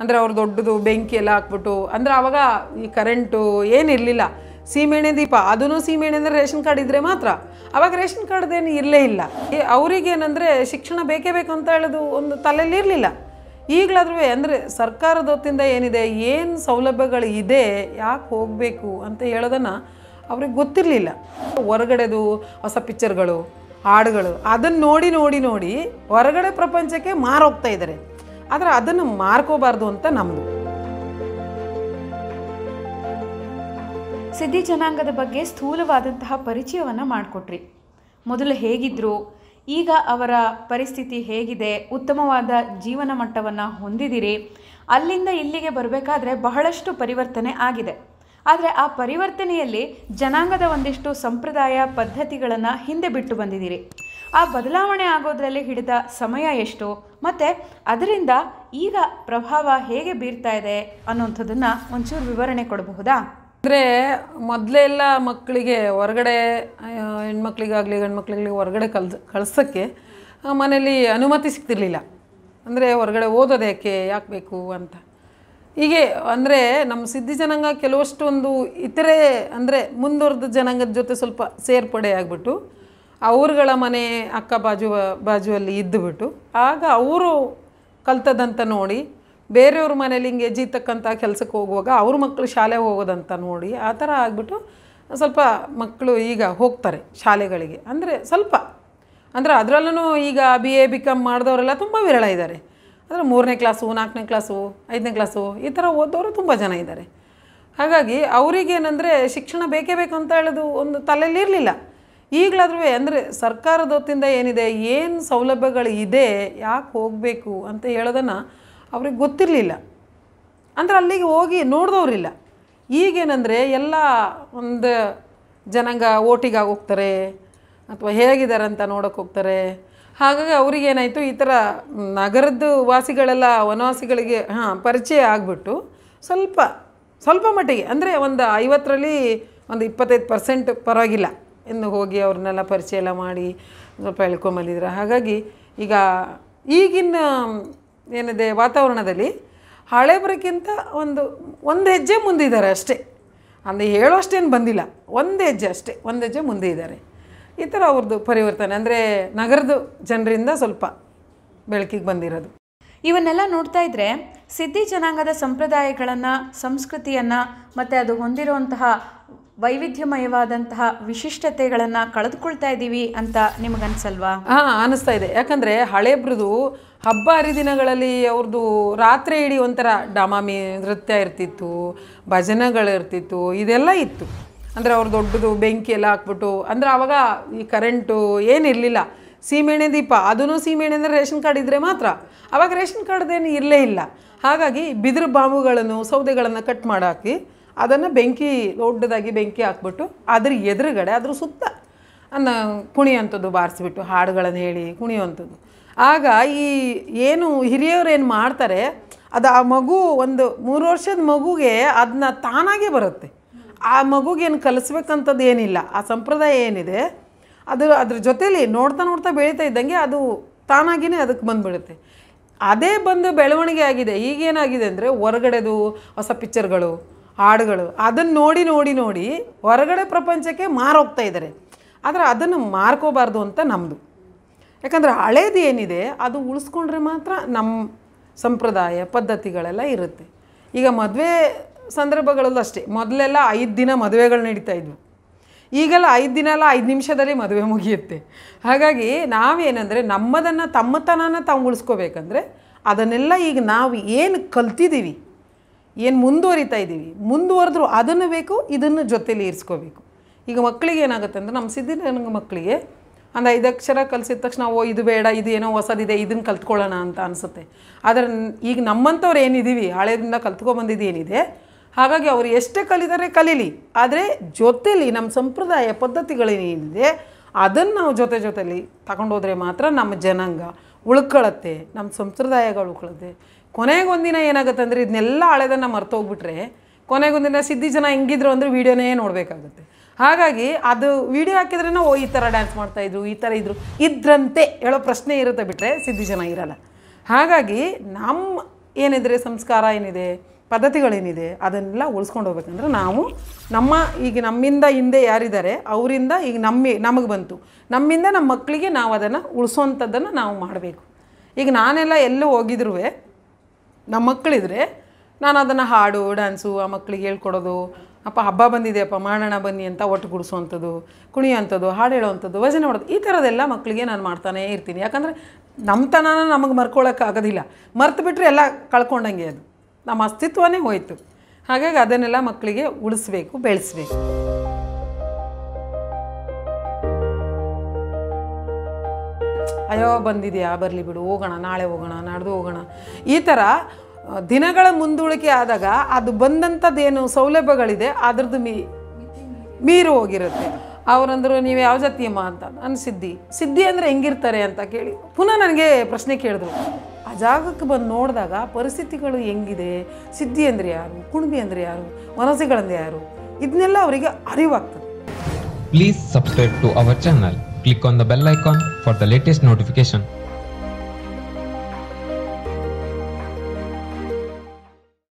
ಅಂದರೆ ಅವ್ರು ದೊಡ್ಡದು ಬೆಂಕಿ ಎಲ್ಲ ಹಾಕ್ಬಿಟ್ಟು ಅಂದರೆ ಆವಾಗ ಈ ಕರೆಂಟು ಏನಿರಲಿಲ್ಲ ಸೀಮೆಣ್ಣೆ ದೀಪ ಅದನ್ನು ಸೀಮೆಣ್ಣೆ ಅಂದರೆ ರೇಷನ್ ಕಾರ್ಡ್ ಇದ್ದರೆ ಮಾತ್ರ ಆವಾಗ ರೇಷನ್ ಕಾರ್ಡ್ದೇನು ಇರಲೇ ಇಲ್ಲ ಅವ್ರಿಗೇನೆಂದರೆ ಶಿಕ್ಷಣ ಬೇಕೇ ಬೇಕು ಅಂತ ಹೇಳೋದು ಒಂದು ತಲೆಯಲ್ಲಿ ಇರಲಿಲ್ಲ ಈಗಲಾದ್ರೂ ಅಂದರೆ ಸರ್ಕಾರದ ಹೊತ್ತಿಂದ ಏನಿದೆ ಏನು ಸೌಲಭ್ಯಗಳು ಇದೆ ಯಾಕೆ ಹೋಗಬೇಕು ಅಂತ ಹೇಳೋದನ್ನು ಅವ್ರಿಗೆ ಗೊತ್ತಿರಲಿಲ್ಲ ಹೊರಗಡೆದು ಹೊಸ ಪಿಕ್ಚರ್ಗಳು ಹಾಡುಗಳು ಅದನ್ನು ನೋಡಿ ನೋಡಿ ನೋಡಿ ಹೊರಗಡೆ ಪ್ರಪಂಚಕ್ಕೆ ಮಾರೋಗ್ತಾ ಇದ್ದಾರೆ ಆದರೆ ಅದನ್ನು ಮಾರ್ಕೋಬಾರ್ದು ಅಂತ ನಮ್ಮದು ಸಿದ್ಧಿ ಜನಾಂಗದ ಬಗ್ಗೆ ಸ್ಥೂಲವಾದಂತಹ ಪರಿಚಯವನ್ನು ಮಾಡಿಕೊಟ್ರಿ ಮೊದಲು ಹೇಗಿದ್ರು ಈಗ ಅವರ ಪರಿಸ್ಥಿತಿ ಹೇಗಿದೆ ಉತ್ತಮವಾದ ಜೀವನ ಮಟ್ಟವನ್ನು ಹೊಂದಿದ್ದೀರಿ ಅಲ್ಲಿಂದ ಇಲ್ಲಿಗೆ ಬರಬೇಕಾದ್ರೆ ಬಹಳಷ್ಟು ಪರಿವರ್ತನೆ ಆಗಿದೆ ಆದರೆ ಆ ಪರಿವರ್ತನೆಯಲ್ಲಿ ಜನಾಂಗದ ಒಂದಿಷ್ಟು ಸಂಪ್ರದಾಯ ಪದ್ಧತಿಗಳನ್ನು ಹಿಂದೆ ಬಿಟ್ಟು ಬಂದಿದ್ದೀರಿ ಆ ಬದಲಾವಣೆ ಆಗೋದ್ರಲ್ಲಿ ಹಿಡಿದ ಸಮಯ ಎಷ್ಟು ಮತ್ತು ಅದರಿಂದ ಈಗ ಪ್ರಭಾವ ಹೇಗೆ ಬೀರ್ತಾ ಇದೆ ಅನ್ನೋಂಥದ್ದನ್ನು ಒಂಚೂರು ವಿವರಣೆ ಕೊಡಬಹುದಾ ಅಂದರೆ ಮೊದಲೆಲ್ಲ ಮಕ್ಕಳಿಗೆ ಹೊರಗಡೆ ಹೆಣ್ಮಕ್ಳಿಗಾಗಲಿ ಗಂಡ್ಮಕ್ಳಿಗಲಿ ಹೊರಗಡೆ ಕಲ್ ಕಳ್ಸೋಕ್ಕೆ ಮನೇಲಿ ಅನುಮತಿ ಸಿಗ್ತಿರ್ಲಿಲ್ಲ ಅಂದರೆ ಹೊರಗಡೆ ಓದೋದು ಯಾಕೆ ಯಾಕೆ ಬೇಕು ಅಂತ ಹೀಗೆ ಅಂದರೆ ನಮ್ಮ ಸಿದ್ಧಿ ಜನಾಂಗ ಕೆಲವಷ್ಟೊಂದು ಇತರೆ ಅಂದರೆ ಮುಂದುವರೆದ ಜನಾಂಗದ ಜೊತೆ ಸ್ವಲ್ಪ ಸೇರ್ಪಡೆ ಆಗಿಬಿಟ್ಟು ಅವ್ರಗಳ ಮನೆ ಅಕ್ಕ ಬಾಜು ಬಾಜುವಲ್ಲಿ ಇದ್ದುಬಿಟ್ಟು ಆಗ ಅವರು ಕಲ್ತದಂತ ನೋಡಿ ಬೇರೆಯವ್ರ ಮನೇಲಿ ಹಿಂಗೆ ಎಜ್ಜಿತಕ್ಕಂಥ ಕೆಲಸಕ್ಕೆ ಹೋಗುವಾಗ ಅವ್ರ ಮಕ್ಕಳು ಶಾಲೆಗೆ ಹೋಗೋದಂತ ನೋಡಿ ಆ ಥರ ಆಗಿಬಿಟ್ಟು ಸ್ವಲ್ಪ ಮಕ್ಕಳು ಈಗ ಹೋಗ್ತಾರೆ ಶಾಲೆಗಳಿಗೆ ಅಂದರೆ ಸ್ವಲ್ಪ ಅಂದರೆ ಅದರಲ್ಲೂ ಈಗ ಬಿ ಎ ಬಿ ಕಾಮ್ ಮಾಡಿದವರೆಲ್ಲ ತುಂಬ ವಿರಳ ಇದ್ದಾರೆ ಅಂದರೆ ಮೂರನೇ ಕ್ಲಾಸು ನಾಲ್ಕನೇ ಕ್ಲಾಸು ಐದನೇ ಕ್ಲಾಸು ಈ ಥರ ಓದೋರು ತುಂಬ ಜನ ಇದ್ದಾರೆ ಹಾಗಾಗಿ ಅವರಿಗೇನೆಂದರೆ ಶಿಕ್ಷಣ ಬೇಕೇ ಬೇಕು ಅಂತ ಹೇಳೋದು ಒಂದು ತಲೆಯಲ್ಲಿ ಇರಲಿಲ್ಲ ಈಗಲಾದ್ರೂ ಅಂದರೆ ಸರ್ಕಾರದ ಹೊತ್ತಿಂದ ಏನಿದೆ ಏನು ಸೌಲಭ್ಯಗಳು ಇದೆ ಯಾಕೆ ಹೋಗಬೇಕು ಅಂತ ಹೇಳೋದನ್ನು ಅವ್ರಿಗೆ ಗೊತ್ತಿರಲಿಲ್ಲ ಅಂದರೆ ಅಲ್ಲಿಗೆ ಹೋಗಿ ನೋಡಿದವ್ರಿಲ್ಲ ಈಗೇನಂದರೆ ಎಲ್ಲ ಒಂದು ಜನಾಂಗ ಓಟಿಗಾಗಿ ಹೋಗ್ತಾರೆ ಅಥವಾ ಹೇಗಿದ್ದಾರೆ ಅಂತ ನೋಡೋಕೆ ಹೋಗ್ತಾರೆ ಹಾಗಾಗಿ ಅವ್ರಿಗೇನಾಯಿತು ಈ ಥರ ನಗರದ ವಾಸಿಗಳೆಲ್ಲ ವನವಾಸಿಗಳಿಗೆ ಹಾಂ ಪರಿಚಯ ಆಗಿಬಿಟ್ಟು ಸ್ವಲ್ಪ ಸ್ವಲ್ಪ ಮಟ್ಟಿಗೆ ಅಂದರೆ ಒಂದು ಐವತ್ತರಲ್ಲಿ ಒಂದು ಇಪ್ಪತ್ತೈದು ಪರ್ಸೆಂಟ್ ಪರವಾಗಿಲ್ಲ ಎಂದು ಹೋಗಿ ಅವ್ರನ್ನೆಲ್ಲ ಪರಿಚಯ ಎಲ್ಲ ಮಾಡಿ ಸ್ವಲ್ಪ ಎಳ್ಕೊಂಬಲ್ಲಿದ್ರು ಹಾಗಾಗಿ ಈಗ ಈಗಿನ ಏನಿದೆ ವಾತಾವರಣದಲ್ಲಿ ಹಳೆಬರಕ್ಕಿಂತ ಒಂದು ಒಂದು ಹೆಜ್ಜೆ ಮುಂದಿದ್ದಾರೆ ಅಷ್ಟೇ ಅಂದರೆ ಅಷ್ಟೇನು ಬಂದಿಲ್ಲ ಒಂದು ಹೆಜ್ಜೆ ಅಷ್ಟೇ ಒಂದು ಹೆಜ್ಜೆ ಮುಂದೆ ಇದ್ದಾರೆ ಈ ಥರ ಅವ್ರದ್ದು ಪರಿವರ್ತನೆ ಅಂದರೆ ನಗರದ ಜನರಿಂದ ಸ್ವಲ್ಪ ಬೆಳಕಿಗೆ ಬಂದಿರೋದು ಇವನ್ನೆಲ್ಲ ನೋಡ್ತಾ ಇದ್ದರೆ ಸಿದ್ಧಿ ಜನಾಂಗದ ಸಂಪ್ರದಾಯಗಳನ್ನು ಸಂಸ್ಕೃತಿಯನ್ನು ಮತ್ತು ಅದು ಹೊಂದಿರುವಂತಹ ವೈವಿಧ್ಯಮಯವಾದಂತಹ ವಿಶಿಷ್ಟತೆಗಳನ್ನು ಕಳೆದುಕೊಳ್ತಾ ಇದ್ದೀವಿ ಅಂತ ನಿಮಗನ್ಸಲ್ವಾ ಹಾಂ ಅನಿಸ್ತಾ ಇದೆ ಯಾಕಂದರೆ ಹಳೆಬ್ರದು ಹಬ್ಬ ಹರಿದಿನಗಳಲ್ಲಿ ಅವ್ರದ್ದು ರಾತ್ರಿ ಇಡೀ ಒಂಥರ ಡಮಾಮಿ ನೃತ್ಯ ಇರ್ತಿತ್ತು ಭಜನೆಗಳಿರ್ತಿತ್ತು ಇದೆಲ್ಲ ಇತ್ತು ಅಂದರೆ ಅವ್ರ ದೊಡ್ಡದು ಬೆಂಕಿ ಎಲ್ಲ ಹಾಕ್ಬಿಟ್ಟು ಅಂದರೆ ಆವಾಗ ಈ ಕರೆಂಟು ಏನಿರಲಿಲ್ಲ ಸೀಮೆಣೆ ದೀಪ ಅದೂ ಸೀಮೆಣೆ ಅಂದರೆ ರೇಷನ್ ಕಾರ್ಡ್ ಇದ್ದರೆ ಮಾತ್ರ ಆವಾಗ ರೇಷನ್ ಕಾರ್ಡ್ದೇನು ಇರಲೇ ಇಲ್ಲ ಹಾಗಾಗಿ ಬಿದಿರು ಬಾಂಬುಗಳನ್ನು ಸೌದೆಗಳನ್ನು ಕಟ್ ಮಾಡಾಕಿ ಅದನ್ನು ಬೆಂಕಿ ದೊಡ್ಡದಾಗಿ ಬೆಂಕಿ ಹಾಕ್ಬಿಟ್ಟು ಅದ್ರ ಎದುರುಗಡೆ ಅದ್ರ ಸುತ್ತ ಅನ್ನ ಕುಣಿಯುವಂಥದ್ದು ಬಾರಿಸ್ಬಿಟ್ಟು ಹಾಡುಗಳನ್ನು ಹೇಳಿ ಕುಣಿಯುವಂಥದ್ದು ಆಗ ಈ ಏನು ಹಿರಿಯವ್ರು ಏನು ಮಾಡ್ತಾರೆ ಅದು ಆ ಮಗು ಒಂದು ಮೂರು ವರ್ಷದ ಮಗುಗೆ ಅದನ್ನ ತಾನಾಗೇ ಬರುತ್ತೆ ಆ ಮಗುಗೇನು ಕಲಿಸ್ಬೇಕಂಥದ್ದು ಏನಿಲ್ಲ ಆ ಸಂಪ್ರದಾಯ ಏನಿದೆ ಅದರ ಅದ್ರ ಜೊತೇಲಿ ನೋಡ್ತಾ ನೋಡ್ತಾ ಬೆಳೀತಾ ಇದ್ದಂಗೆ ಅದು ತಾನಾಗಿಯೇ ಅದಕ್ಕೆ ಬಂದುಬಿಡುತ್ತೆ ಅದೇ ಬಂದು ಬೆಳವಣಿಗೆ ಆಗಿದೆ ಈಗೇನಾಗಿದೆ ಅಂದರೆ ಹೊರಗಡೆದು ಹೊಸ ಪಿಕ್ಚರ್ಗಳು ಹಾಡುಗಳು ಅದನ್ನು ನೋಡಿ ನೋಡಿ ನೋಡಿ ಹೊರಗಡೆ ಪ್ರಪಂಚಕ್ಕೆ ಮಾರೋಗ್ತಾ ಇದ್ದಾರೆ ಆದರೆ ಅದನ್ನು ಮಾರ್ಕೋಬಾರ್ದು ಅಂತ ನಮ್ಮದು ಯಾಕಂದರೆ ಹಳೇದು ಏನಿದೆ ಅದು ಉಳಿಸ್ಕೊಂಡ್ರೆ ಮಾತ್ರ ನಮ್ಮ ಸಂಪ್ರದಾಯ ಪದ್ಧತಿಗಳೆಲ್ಲ ಇರುತ್ತೆ ಈಗ ಮದುವೆ ಸಂದರ್ಭಗಳಲ್ಲೂ ಅಷ್ಟೇ ಮೊದಲೆಲ್ಲ ಐದು ದಿನ ಮದುವೆಗಳು ನಡೀತಾ ಇದ್ವು ಈಗೆಲ್ಲ ಐದು ದಿನ ಎಲ್ಲ ಐದು ನಿಮಿಷದಲ್ಲಿ ಮದುವೆ ಮುಗಿಯುತ್ತೆ ಹಾಗಾಗಿ ನಾವೇನೆಂದರೆ ನಮ್ಮದನ್ನು ತಮ್ಮತನನ ತಾವು ಉಳಿಸ್ಕೋಬೇಕಂದ್ರೆ ಅದನ್ನೆಲ್ಲ ಈಗ ನಾವು ಏನು ಕಲ್ತಿದ್ದೀವಿ ಏನು ಮುಂದುವರಿತಾ ಇದ್ದೀವಿ ಮುಂದುವರೆದ್ರೂ ಅದನ್ನು ಬೇಕು ಇದನ್ನು ಜೊತೇಲಿ ಇರಿಸ್ಕೋಬೇಕು ಈಗ ಮಕ್ಕಳಿಗೆ ಏನಾಗುತ್ತೆ ಅಂದರೆ ನಮ್ಮ ನನಗೆ ಮಕ್ಕಳಿಗೆ ಒಂದು ಐದು ಅಕ್ಷರ ಕಲಿಸಿದ ತಕ್ಷಣ ಓ ಇದು ಬೇಡ ಇದು ಏನೋ ಹೊಸದಿದೆ ಇದನ್ನು ಕಲ್ತ್ಕೊಳ್ಳೋಣ ಅಂತ ಅನಿಸುತ್ತೆ ಆದರೆ ಈಗ ನಮ್ಮಂಥವ್ರು ಏನಿದ್ದೀವಿ ಹಳೆಯದಿಂದ ಕಲ್ತ್ಕೊಬಂದಿದ್ದು ಏನಿದೆ ಹಾಗಾಗಿ ಅವರು ಎಷ್ಟೇ ಕಲಿತಾರೆ ಕಲೀಲಿ ಆದರೆ ಜೊತೆಲಿ ನಮ್ಮ ಸಂಪ್ರದಾಯ ಪದ್ಧತಿಗಳೇನಿದೆ ಅದನ್ನು ನಾವು ಜೊತೆ ಜೊತೆಲಿ ತಗೊಂಡೋದ್ರೆ ಮಾತ್ರ ನಮ್ಮ ಜನಾಂಗ ಉಳ್ಕೊಳ್ಳುತ್ತೆ ನಮ್ಮ ಸಂಪ್ರದಾಯಗಳು ಉಳ್ಕೊಳ್ಳುತ್ತೆ ಕೊನೆಗೊಂದಿನ ಏನಾಗುತ್ತೆ ಅಂದರೆ ಇದನ್ನೆಲ್ಲ ಹಳೆದನ್ನು ಮರ್ತೋಗ್ಬಿಟ್ರೆ ಕೊನೆಗೊಂದಿನ ಸಿದ್ಧಿ ಜನ ಹೆಂಗಿದ್ರು ಅಂದರೆ ವೀಡಿಯೋನೇ ನೋಡಬೇಕಾಗುತ್ತೆ ಹಾಗಾಗಿ ಅದು ವೀಡಿಯೋ ಹಾಕಿದ್ರೆ ಓ ಈ ಥರ ಡ್ಯಾನ್ಸ್ ಮಾಡ್ತಾಯಿದ್ರು ಈ ಥರ ಇದ್ರು ಇದ್ರಂತೆ ಹೇಳೋ ಪ್ರಶ್ನೆ ಇರುತ್ತೆ ಬಿಟ್ಟರೆ ಸಿದ್ಧಿ ಜನ ಇರಲ್ಲ ಹಾಗಾಗಿ ನಮ್ಮ ಏನಿದ್ರೆ ಸಂಸ್ಕಾರ ಏನಿದೆ ಪದ್ಧತಿಗಳೇನಿದೆ ಅದನ್ನೆಲ್ಲ ಉಳಿಸ್ಕೊಂಡು ಹೋಗ್ಬೇಕಂದ್ರೆ ನಾವು ನಮ್ಮ ಈಗ ನಮ್ಮಿಂದ ಹಿಂದೆ ಯಾರಿದ್ದಾರೆ ಅವರಿಂದ ಈಗ ನಮ್ಮ ನಮಗೆ ಬಂತು ನಮ್ಮಿಂದ ನಮ್ಮ ಮಕ್ಕಳಿಗೆ ನಾವು ಅದನ್ನು ಉಳಿಸೋವಂಥದ್ದನ್ನು ನಾವು ಮಾಡಬೇಕು ಈಗ ನಾನೆಲ್ಲ ಎಲ್ಲೂ ಹೋಗಿದ್ರು ನಮ್ಮ ಮಕ್ಕಳಿದ್ರೆ ನಾನು ಅದನ್ನು ಹಾಡು ಡ್ಯಾನ್ಸು ಆ ಮಕ್ಕಳಿಗೆ ಹೇಳ್ಕೊಡೋದು ಅಪ್ಪ ಹಬ್ಬ ಬಂದಿದೆಯಪ್ಪ ಮಾಡೋಣ ಬನ್ನಿ ಅಂತ ಒಟ್ಟು ಗುಡಿಸುವಂಥದ್ದು ಕುಣಿಯುವಂಥದ್ದು ಹಾಡು ಹೇಳುವಂಥದ್ದು ಭಜನೆ ಮಾಡೋದು ಈ ಥರದೆಲ್ಲ ಮಕ್ಕಳಿಗೆ ನಾನು ಮಾಡ್ತಾನೇ ಇರ್ತೀನಿ ಯಾಕಂದರೆ ನಮ್ಮತನನ ನಮಗೆ ಮರ್ಕೊಳ್ಳೋಕ್ಕಾಗೋದಿಲ್ಲ ಮರ್ತು ಬಿಟ್ಟರೆ ಎಲ್ಲ ಕಳ್ಕೊಂಡಂಗೆ ಅದು ನಮ್ಮ ಅಸ್ತಿತ್ವನೇ ಹೋಯಿತು ಹಾಗಾಗಿ ಅದನ್ನೆಲ್ಲ ಮಕ್ಕಳಿಗೆ ಉಳಿಸ್ಬೇಕು ಬೆಳೆಸ್ಬೇಕು ಅಯ್ಯೋ ಬಂದಿದೆಯಾ ಬರಲಿ ಬಿಡು ಹೋಗೋಣ ನಾಳೆ ಹೋಗೋಣ ನಾಡ್ದು ಹೋಗೋಣ ಈ ಥರ ದಿನಗಳ ಮುಂದೂಳಿಕೆ ಆದಾಗ ಅದು ಬಂದಂಥದ್ದೇನು ಸೌಲಭ್ಯಗಳಿದೆ ಅದ್ರದ್ದು ಮೀ ಮೀರು ಹೋಗಿರುತ್ತೆ ಅವರಂದರು ನೀವು ಯಾವ ಜಾತಿಯಮ್ಮ ಅಂತ ನಾನು ಸಿದ್ಧಿ ಸಿದ್ಧಿ ಅಂದರೆ ಹೆಂಗಿರ್ತಾರೆ ಅಂತ ಕೇಳಿ ಪುನಃ ನನಗೆ ಪ್ರಶ್ನೆ ಕೇಳಿದ್ರು ಆ ಜಾಗಕ್ಕೆ ಬಂದು ನೋಡಿದಾಗ ಪರಿಸ್ಥಿತಿಗಳು ಹೆಂಗಿದೆ ಸಿದ್ಧಿ ಅಂದರೆ ಯಾರು ಕುಣಿಮೆ ಅಂದರೆ ಯಾರು ಮನಸ್ಸುಗಳಂದ್ರೆ ಯಾರು ಇದನ್ನೆಲ್ಲ ಅವರಿಗೆ ಅರಿವಾಗ್ತದೆ please subscribe to our channel click on the bell icon for the latest notification